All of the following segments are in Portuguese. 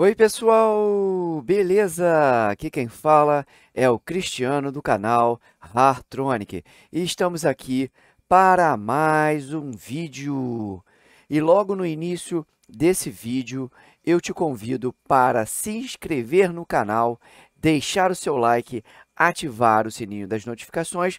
Oi pessoal, beleza? Aqui quem fala é o Cristiano do canal Hartronic e estamos aqui para mais um vídeo. E logo no início desse vídeo eu te convido para se inscrever no canal, deixar o seu like, ativar o sininho das notificações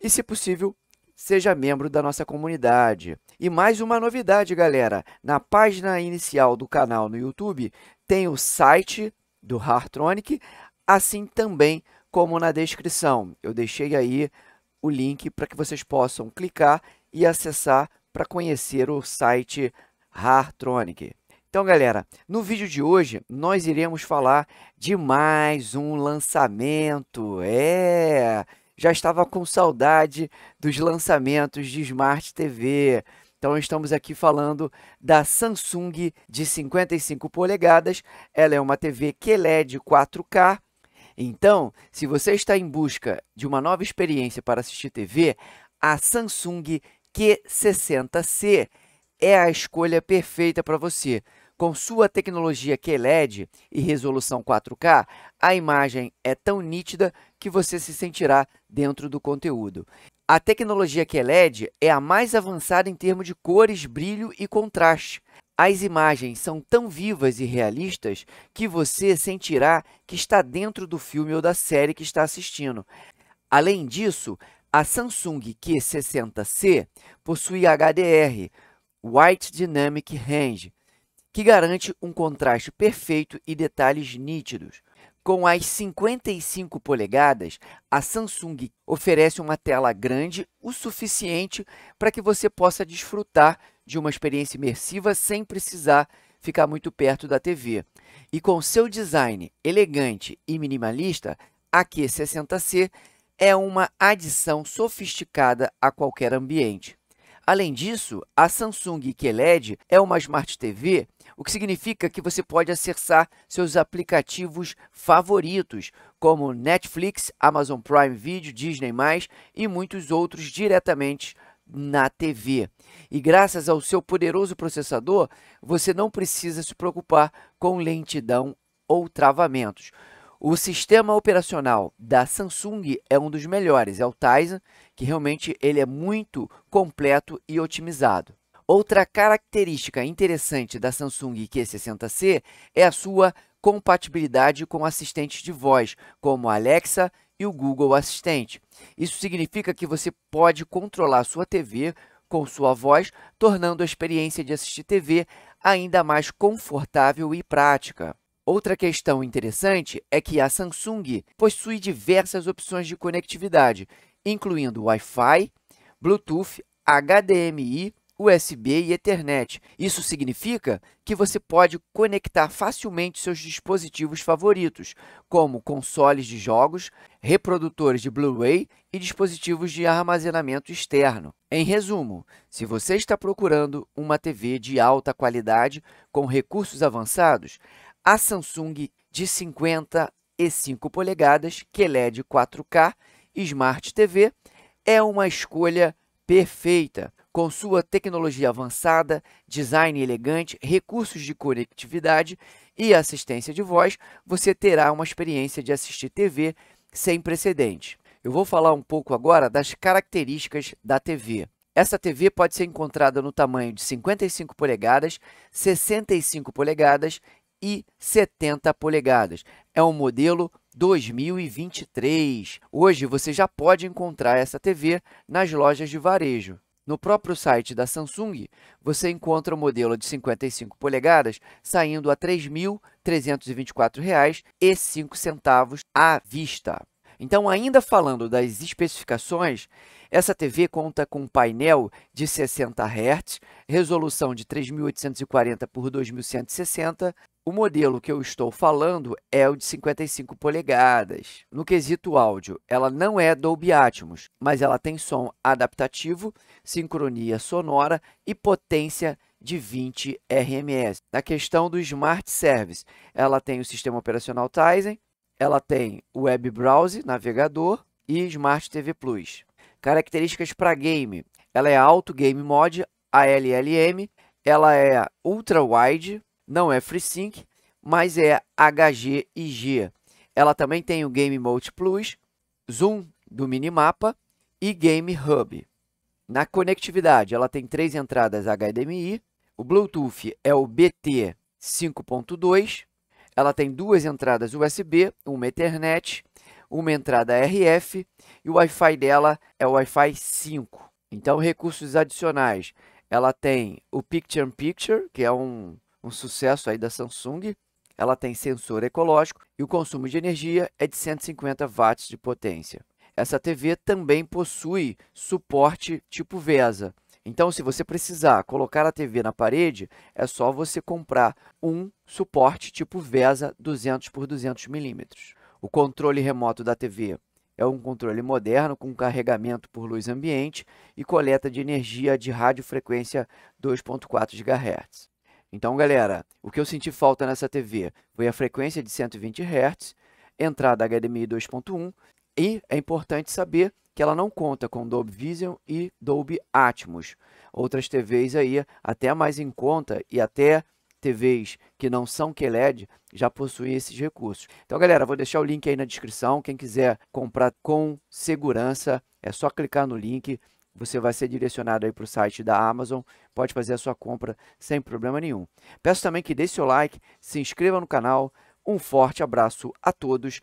e, se possível, seja membro da nossa comunidade. E mais uma novidade, galera. Na página inicial do canal no YouTube tem o site do Hartronic, assim também como na descrição. Eu deixei aí o link para que vocês possam clicar e acessar para conhecer o site Hartronic. Então, galera, no vídeo de hoje nós iremos falar de mais um lançamento. É! já estava com saudade dos lançamentos de Smart TV. Então estamos aqui falando da Samsung de 55 polegadas. Ela é uma TV QLED 4K. Então, se você está em busca de uma nova experiência para assistir TV, a Samsung Q60C é a escolha perfeita para você com sua tecnologia QLED é e resolução 4K, a imagem é tão nítida que você se sentirá dentro do conteúdo. A tecnologia QLED é, é a mais avançada em termos de cores, brilho e contraste. As imagens são tão vivas e realistas que você sentirá que está dentro do filme ou da série que está assistindo. Além disso, a Samsung Q60C possui HDR, White Dynamic Range, que garante um contraste perfeito e detalhes nítidos. Com as 55 polegadas, a Samsung oferece uma tela grande o suficiente para que você possa desfrutar de uma experiência imersiva sem precisar ficar muito perto da TV. E com seu design elegante e minimalista, a Q60C é uma adição sofisticada a qualquer ambiente. Além disso, a Samsung QLED é uma Smart TV, o que significa que você pode acessar seus aplicativos favoritos, como Netflix, Amazon Prime Video, Disney+, e muitos outros diretamente na TV. E graças ao seu poderoso processador, você não precisa se preocupar com lentidão ou travamentos. O sistema operacional da Samsung é um dos melhores, é o Tizen, que realmente ele é muito completo e otimizado. Outra característica interessante da Samsung Q60C é a sua compatibilidade com assistentes de voz, como a Alexa e o Google Assistente. Isso significa que você pode controlar sua TV com sua voz, tornando a experiência de assistir TV ainda mais confortável e prática. Outra questão interessante é que a Samsung possui diversas opções de conectividade, incluindo Wi-Fi, Bluetooth, HDMI, USB e Ethernet. Isso significa que você pode conectar facilmente seus dispositivos favoritos, como consoles de jogos, reprodutores de Blu-ray e dispositivos de armazenamento externo. Em resumo, se você está procurando uma TV de alta qualidade com recursos avançados, a Samsung de 55 polegadas, QLED 4K, Smart TV, é uma escolha perfeita. Com sua tecnologia avançada, design elegante, recursos de conectividade e assistência de voz, você terá uma experiência de assistir TV sem precedente. Eu vou falar um pouco agora das características da TV. Essa TV pode ser encontrada no tamanho de 55 polegadas, 65 polegadas e 70 polegadas. É um modelo 2023. Hoje você já pode encontrar essa TV nas lojas de varejo. No próprio site da Samsung, você encontra o modelo de 55 polegadas saindo a R$ 3.324,05 à vista. Então, ainda falando das especificações, essa TV conta com painel de 60 Hz, resolução de 3840 por 2160. O modelo que eu estou falando é o de 55 polegadas. No quesito áudio, ela não é Dolby Atmos, mas ela tem som adaptativo, sincronia sonora e potência de 20 RMS. Na questão do Smart Service, ela tem o sistema operacional Tizen, ela tem web browser, navegador e Smart TV Plus. Características para game. Ela é alto game mod, ALLM, ela é ultra wide, não é FreeSync, mas é HGIG. Ela também tem o Game Mode Plus, zoom do minimapa e Game Hub. Na conectividade, ela tem três entradas HDMI, o Bluetooth é o BT 5.2 ela tem duas entradas USB, uma Ethernet, uma entrada RF e o Wi-Fi dela é o Wi-Fi 5. Então, recursos adicionais. Ela tem o Picture in Picture, que é um, um sucesso aí da Samsung. Ela tem sensor ecológico e o consumo de energia é de 150 watts de potência. Essa TV também possui suporte tipo VESA, então, se você precisar colocar a TV na parede, é só você comprar um suporte tipo VESA 200 por 200 mm. O controle remoto da TV é um controle moderno com carregamento por luz ambiente e coleta de energia de radiofrequência 2.4 GHz. Então, galera, o que eu senti falta nessa TV foi a frequência de 120 Hz, entrada HDMI 2.1, e é importante saber que ela não conta com Dolby Vision e Dolby Atmos. Outras TVs aí, até mais em conta e até TVs que não são QLED já possuem esses recursos. Então, galera, vou deixar o link aí na descrição. Quem quiser comprar com segurança, é só clicar no link. Você vai ser direcionado aí para o site da Amazon. Pode fazer a sua compra sem problema nenhum. Peço também que deixe seu like, se inscreva no canal. Um forte abraço a todos